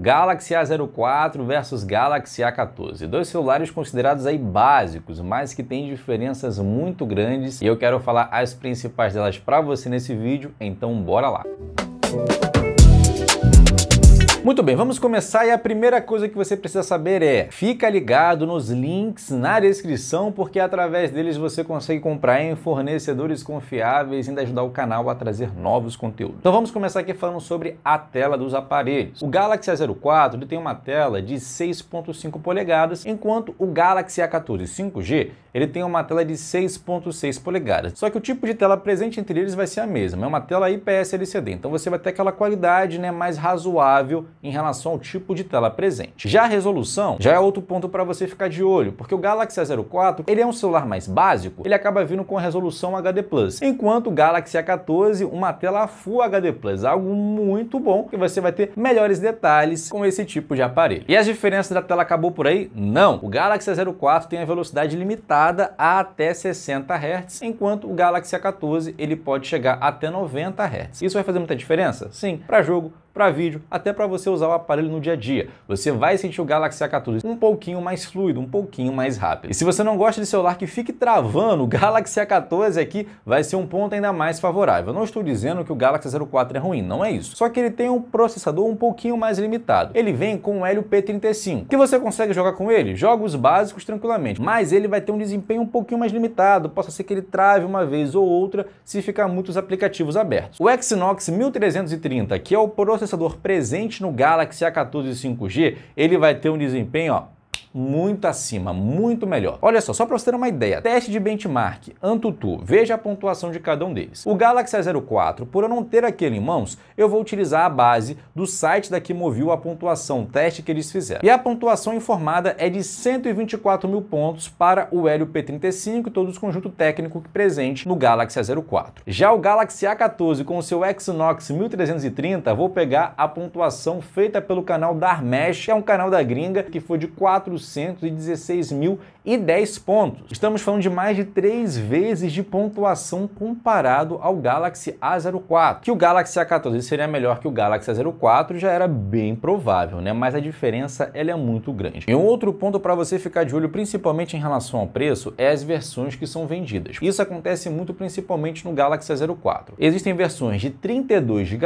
Galaxy A04 versus Galaxy A14, dois celulares considerados aí básicos, mas que têm diferenças muito grandes e eu quero falar as principais delas para você nesse vídeo, então bora lá. Música muito bem, vamos começar e a primeira coisa que você precisa saber é: fica ligado nos links na descrição, porque através deles você consegue comprar em fornecedores confiáveis e ainda ajudar o canal a trazer novos conteúdos. Então vamos começar aqui falando sobre a tela dos aparelhos. O Galaxy A04 ele tem uma tela de 6.5 polegadas, enquanto o Galaxy A14 5G ele tem uma tela de 6.6 polegadas. Só que o tipo de tela presente entre eles vai ser a mesma, é uma tela IPS LCD. Então você vai ter aquela qualidade, né, mais razoável em relação ao tipo de tela presente. Já a resolução já é outro ponto para você ficar de olho, porque o Galaxy A04 ele é um celular mais básico, ele acaba vindo com a resolução HD+, enquanto o Galaxy A14 uma tela Full HD+, algo muito bom que você vai ter melhores detalhes com esse tipo de aparelho. E as diferenças da tela acabou por aí? Não! O Galaxy A04 tem a velocidade limitada a até 60 Hz, enquanto o Galaxy A14 ele pode chegar até 90 Hz. Isso vai fazer muita diferença? Sim, para jogo, para vídeo, até para você usar o aparelho no dia a dia. Você vai sentir o Galaxy A14 um pouquinho mais fluido, um pouquinho mais rápido. E se você não gosta de celular que fique travando, o Galaxy A14 aqui vai ser um ponto ainda mais favorável. Eu não estou dizendo que o Galaxy 04 é ruim, não é isso. Só que ele tem um processador um pouquinho mais limitado. Ele vem com o Helio P35, que você consegue jogar com ele jogos básicos tranquilamente, mas ele vai ter um desempenho um pouquinho mais limitado, possa ser que ele trave uma vez ou outra se ficar muitos aplicativos abertos. O Exynos 1330, que é o processador processador presente no Galaxy A14 5G, ele vai ter um desempenho ó, muito acima, muito melhor. Olha só, só para você ter uma ideia, teste de benchmark, Antutu, veja a pontuação de cada um deles. O Galaxy A04, por eu não ter aquele em mãos, eu vou utilizar a base do site da que moviu a pontuação teste que eles fizeram. E a pontuação informada é de 124 mil pontos para o Helio P35 e todo o conjunto técnico presente no Galaxy A04. Já o Galaxy A14 com o seu Exynos 1330, vou pegar a pontuação feita pelo canal Darmesh, que é um canal da gringa que foi de 400 416.010 pontos. Estamos falando de mais de três vezes de pontuação comparado ao Galaxy A04. Que o Galaxy A14 seria melhor que o Galaxy A04 já era bem provável, né? Mas a diferença ela é muito grande. E um outro ponto para você ficar de olho, principalmente em relação ao preço, é as versões que são vendidas. Isso acontece muito principalmente no Galaxy A04. Existem versões de 32 GB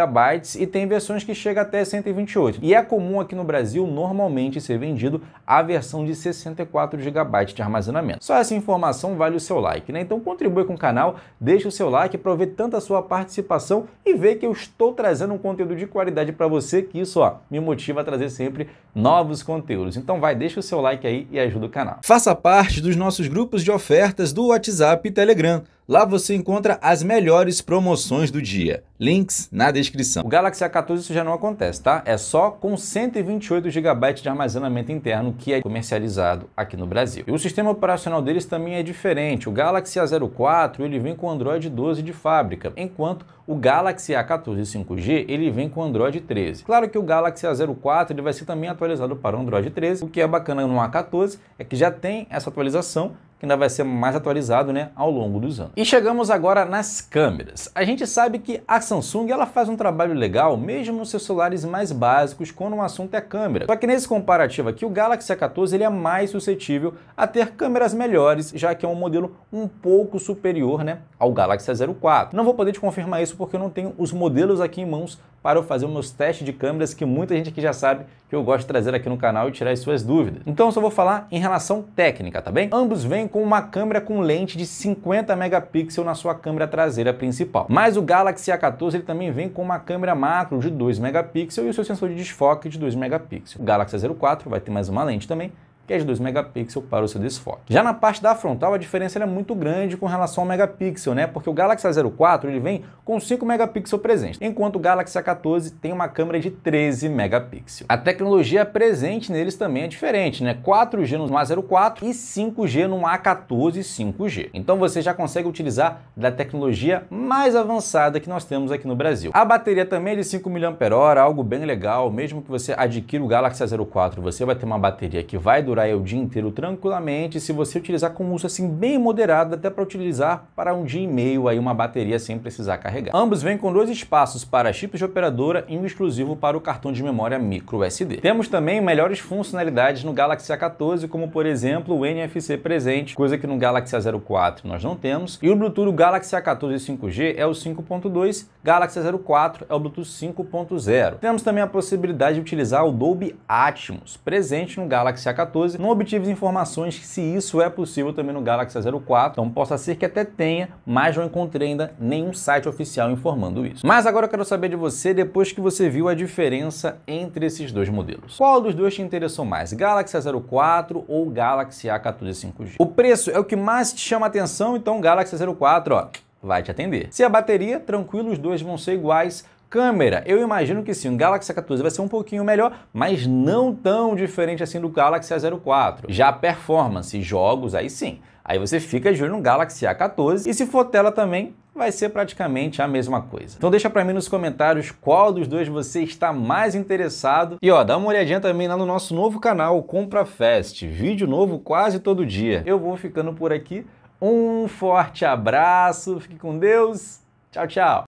e tem versões que chegam até 128. E é comum aqui no Brasil normalmente ser vendido a versão versão de 64 GB de armazenamento. Só essa informação vale o seu like, né? Então contribui com o canal, deixa o seu like, aproveita ver tanta sua participação e ver que eu estou trazendo um conteúdo de qualidade para você, que isso ó, me motiva a trazer sempre novos conteúdos. Então vai, deixa o seu like aí e ajuda o canal. Faça parte dos nossos grupos de ofertas do WhatsApp e Telegram. Lá você encontra as melhores promoções do dia. Links na descrição. O Galaxy A14 isso já não acontece, tá? É só com 128 GB de armazenamento interno que é comercializado aqui no Brasil. E o sistema operacional deles também é diferente. O Galaxy A04 ele vem com Android 12 de fábrica, enquanto o Galaxy A14 5G ele vem com Android 13. Claro que o Galaxy A04 ele vai ser também atualizado para o Android 13. O que é bacana no A14 é que já tem essa atualização que ainda vai ser mais atualizado né, ao longo dos anos. E chegamos agora nas câmeras. A gente sabe que a Samsung ela faz um trabalho legal mesmo nos seus celulares mais básicos quando o assunto é câmera. Só que nesse comparativo aqui, o Galaxy A14 ele é mais suscetível a ter câmeras melhores, já que é um modelo um pouco superior né, ao Galaxy A04. Não vou poder te confirmar isso porque eu não tenho os modelos aqui em mãos para eu fazer meus testes de câmeras que muita gente aqui já sabe que eu gosto de trazer aqui no canal e tirar as suas dúvidas. Então eu só vou falar em relação técnica, tá bem? Ambos vêm vem com uma câmera com lente de 50 megapixels na sua câmera traseira principal. Mas o Galaxy A14 ele também vem com uma câmera macro de 2 megapixels e o seu sensor de desfoque de 2 megapixels. O Galaxy A04 vai ter mais uma lente também, que é de 2 megapixels para o seu desfoque. Já na parte da frontal, a diferença é muito grande com relação ao megapixel, né? Porque o Galaxy A04 ele vem com 5 megapixels presente, enquanto o Galaxy A14 tem uma câmera de 13 megapixels. A tecnologia presente neles também é diferente, né? 4G no A04 e 5G no A14 5G. Então você já consegue utilizar da tecnologia mais avançada que nós temos aqui no Brasil. A bateria também é de 5 mAh, algo bem legal, mesmo que você adquira o Galaxy A04, você vai ter uma bateria que vai durar durar o dia inteiro tranquilamente se você utilizar com uso assim bem moderado, até para utilizar para um dia e meio aí uma bateria sem precisar carregar. Ambos vêm com dois espaços para chips de operadora e um exclusivo para o cartão de memória micro SD. Temos também melhores funcionalidades no Galaxy A14, como por exemplo o NFC presente, coisa que no Galaxy A04 nós não temos, e o Bluetooth Galaxy A14 5G é o 5.2, Galaxy A04 é o Bluetooth 5.0. Temos também a possibilidade de utilizar o Dolby Atmos presente no Galaxy A14 12, não obtive informações se isso é possível também no Galaxy A04, então possa ser que até tenha, mas não encontrei ainda nenhum site oficial informando isso. Mas agora eu quero saber de você, depois que você viu a diferença entre esses dois modelos. Qual dos dois te interessou mais, Galaxy A04 ou Galaxy A14 5G? O preço é o que mais te chama atenção, então Galaxy A04, ó, vai te atender. Se a bateria, tranquilo, os dois vão ser iguais, Câmera, eu imagino que sim, o Galaxy A14 vai ser um pouquinho melhor, mas não tão diferente assim do Galaxy A04. Já performance, jogos, aí sim. Aí você fica de olho no Galaxy A14 e se for tela também, vai ser praticamente a mesma coisa. Então deixa para mim nos comentários qual dos dois você está mais interessado. E ó, dá uma olhadinha também lá no nosso novo canal, Compra Fest, vídeo novo quase todo dia. Eu vou ficando por aqui. Um forte abraço, fique com Deus. Tchau, tchau.